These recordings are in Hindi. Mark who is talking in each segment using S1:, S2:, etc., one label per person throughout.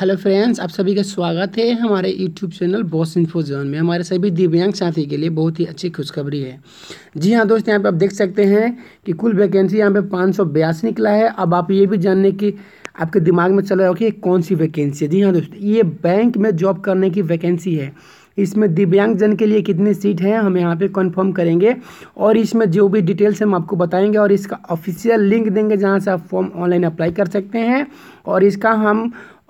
S1: हेलो फ्रेंड्स आप सभी का स्वागत है हमारे यूट्यूब चैनल बॉस जोन में हमारे सभी दिव्यांग साथी के लिए बहुत ही अच्छी खुशखबरी है जी हाँ दोस्त यहाँ पे आप देख सकते हैं कि कुल वैकेंसी यहाँ पे पाँच सौ बयासी निकला है अब आप ये भी जानने की आपके दिमाग में चल रहा हो कि कौन सी वैकेंसी है जी हाँ दोस्त ये बैंक में जॉब करने की वैकेंसी है इसमें दिव्यांगजन के लिए कितनी सीट हैं हम यहाँ पे कंफर्म करेंगे और इसमें जो भी डिटेल्स हम आपको बताएंगे और इसका ऑफिशियल लिंक देंगे जहाँ से आप फॉर्म ऑनलाइन अप्लाई कर सकते हैं और इसका हम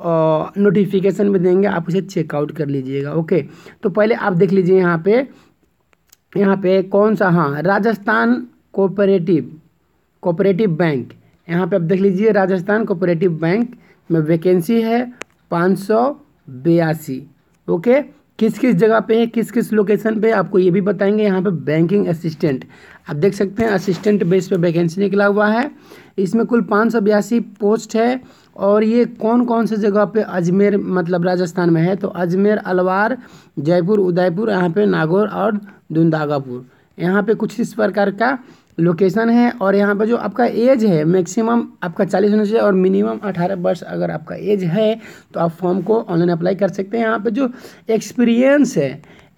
S1: नोटिफिकेशन में देंगे आप उसे चेकआउट कर लीजिएगा ओके तो पहले आप देख लीजिए यहाँ पे यहाँ पे कौन सा हाँ राजस्थान कोऑपरेटिव कोऑपरेटिव बैंक यहाँ पे आप देख लीजिए राजस्थान कोऑपरेटिव बैंक में वैकेंसी है पाँच सौ बयासी ओके किस किस जगह पे है किस किस लोकेशन पे आपको ये भी बताएंगे यहाँ पे बैंकिंग असिस्टेंट आप देख सकते हैं असिस्टेंट बेस पे वैकेंसी निकला हुआ है इसमें कुल पाँच सौ बयासी पोस्ट है और ये कौन कौन से जगह पे अजमेर मतलब राजस्थान में है तो अजमेर अलवार जयपुर उदयपुर यहाँ पे नागौर और दुंदागापुर यहाँ पे कुछ इस प्रकार का लोकेशन है और यहाँ पर जो आपका एज है मैक्सिमम आपका चालीस होना चाहिए और मिनिमम अठारह वर्ष अगर आपका एज है तो आप फॉर्म को ऑनलाइन अप्लाई कर सकते हैं यहाँ पर जो एक्सपीरियंस है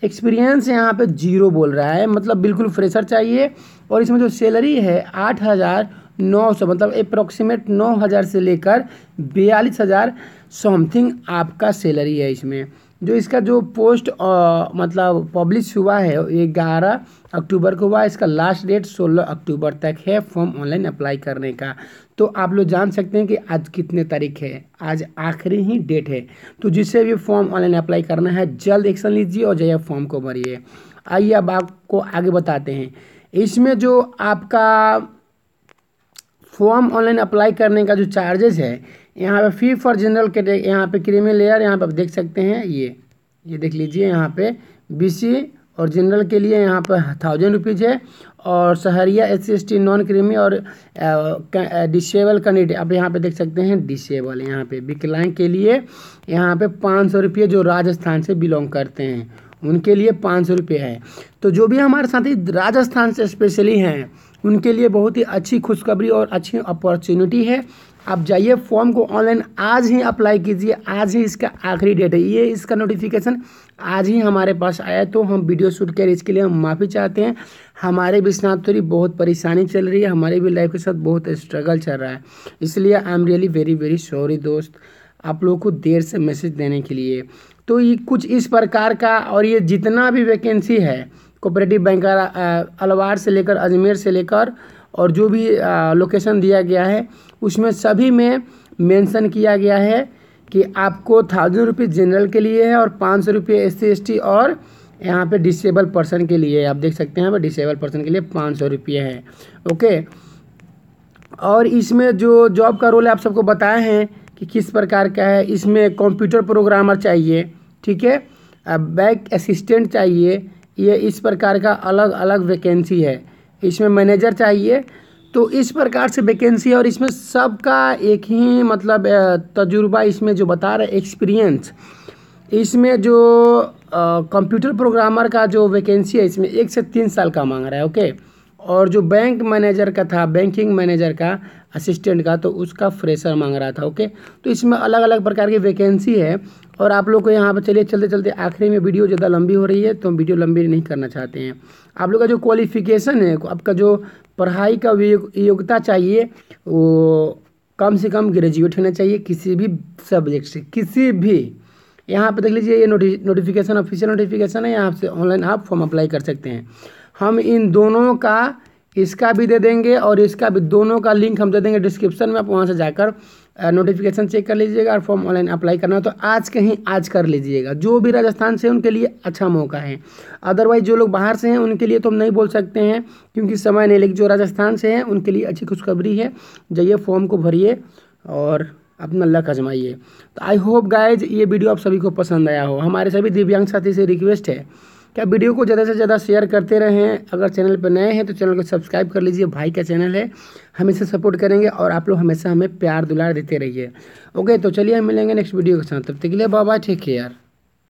S1: एक्सपीरियंस यहाँ पे जीरो बोल रहा है मतलब बिल्कुल फ्रेशर चाहिए और इसमें जो सैलरी है आठ हज़ार नौ सौ मतलब अप्रोक्सीमेट नौ हज़ार से लेकर बयालीस हज़ार समथिंग आपका सैलरी है इसमें जो इसका जो पोस्ट आ, मतलब पब्लिश हुआ है ग्यारह अक्टूबर को हुआ इसका लास्ट डेट 16 अक्टूबर तक है फॉर्म ऑनलाइन अप्लाई करने का तो आप लोग जान सकते हैं कि आज कितने तारीख है आज आखिरी ही डेट है तो जिसे भी फॉर्म ऑनलाइन अप्लाई करना है जल्द एक्शन लीजिए और जाइए फॉर्म को भरिए आइए अब आपको आगे बताते हैं इसमें जो आपका फॉर्म ऑनलाइन अप्लाई करने का जो चार्जेस है यहाँ पे फी फॉर जनरल कैटेगरी यहाँ पे क्रीमी लेयर यहाँ पे आप देख सकते हैं ये ये देख लीजिए यहाँ पे बीसी और जनरल के लिए यहाँ पर थाउजेंड रुपीज़ है और Sahariya S C non creamy और डिसेबल कैंडिडेट आप यहाँ पे देख सकते हैं डिसेबल यहाँ पे विकलांग के लिए यहाँ पे पाँच सौ रुपये जो राजस्थान से बिलोंग करते हैं उनके लिए पाँच सौ रुपये है तो जो भी हमारे साथी राजस्थान से स्पेशली हैं उनके लिए बहुत ही अच्छी खुशखबरी और अच्छी अपॉर्चुनिटी है आप जाइए फॉर्म को ऑनलाइन आज ही अप्लाई कीजिए आज ही इसका आखिरी डेट है ये इसका नोटिफिकेशन आज ही हमारे पास आया तो हम वीडियो शूट कर इसके लिए हम माफ़ी चाहते हैं हमारे भी थोड़ी बहुत परेशानी चल रही है हमारे भी लाइफ के साथ बहुत स्ट्रगल चल रहा है इसलिए I am really very very sorry दोस्त आप लोगों को देर से मैसेज देने के लिए तो ये कुछ इस प्रकार का और ये जितना भी वैकेंसी है कोऑपरेटिव बैंक अलवार से लेकर अजमेर से लेकर और जो भी लोकेशन दिया गया है उसमें सभी में मेंशन किया गया है कि आपको थाउजेंड रुपीज़ जनरल के लिए है और पाँच सौ रुपये एस सी और यहाँ पे डिसेबल पर्सन के लिए आप देख सकते हैं डिसेबल पर्सन के लिए पाँच सौ रुपये है ओके और इसमें जो जॉब का रोल है आप सबको बताए हैं कि किस प्रकार का है इसमें कंप्यूटर प्रोग्रामर चाहिए ठीक है बैक असिस्टेंट चाहिए ये इस प्रकार का अलग अलग वैकेंसी है इसमें मैनेजर चाहिए तो इस प्रकार से वैकेंसी और इसमें सबका एक ही मतलब तजुर्बा इसमें जो बता रहे एक्सपीरियंस इसमें जो कंप्यूटर प्रोग्रामर का जो वैकेंसी है इसमें एक से तीन साल का मांग रहा है ओके और जो बैंक मैनेजर का था बैंकिंग मैनेजर का असिस्टेंट का तो उसका फ्रेशर मांग रहा था ओके तो इसमें अलग अलग प्रकार की वैकेंसी है और आप लोग को यहाँ पर चलिए चलते चलते आखिरी में वीडियो ज़्यादा लंबी हो रही है तो हम वीडियो लंबी नहीं करना चाहते हैं आप लोग का जो क्वालिफिकेशन है आपका जो पढ़ाई का योग्यता चाहिए वो कम से कम ग्रेजुएट होना चाहिए किसी भी सब्जेक्ट से किसी भी यहाँ पर देख लीजिए ये नोटिफिकेशन ऑफिशियल नोटिफिकेशन है यहाँ से ऑनलाइन आप फॉर्म अप्लाई कर सकते हैं हम इन दोनों का इसका भी दे देंगे और इसका भी दोनों का लिंक हम दे देंगे डिस्क्रिप्शन में आप वहाँ से जाकर नोटिफिकेशन चेक कर लीजिएगा और फॉर्म ऑनलाइन अप्लाई करना तो आज कहीं आज कर लीजिएगा जो भी राजस्थान से उनके लिए अच्छा मौका है अदरवाइज जो लोग बाहर से हैं उनके लिए तो हम नहीं बोल सकते हैं क्योंकि समय नहीं लेकिन जो राजस्थान से हैं उनके लिए अच्छी खुशखबरी है जाइए फॉर्म को भरिए और अपना लक आजमाइए तो आई होप गाइज ये वीडियो आप सभी को पसंद आया हो हमारे सभी दिव्यांग साथी से रिक्वेस्ट है क्या वीडियो को ज़्यादा से ज़्यादा शेयर करते रहें अगर चैनल पर नए हैं तो चैनल को सब्सक्राइब कर लीजिए भाई का चैनल है हमेशा सपोर्ट करेंगे और आप लोग हमेशा हमें प्यार दुलार देते रहिए ओके तो चलिए हम मिलेंगे नेक्स्ट वीडियो के साथ तब तक के लिए बाय टेक केयर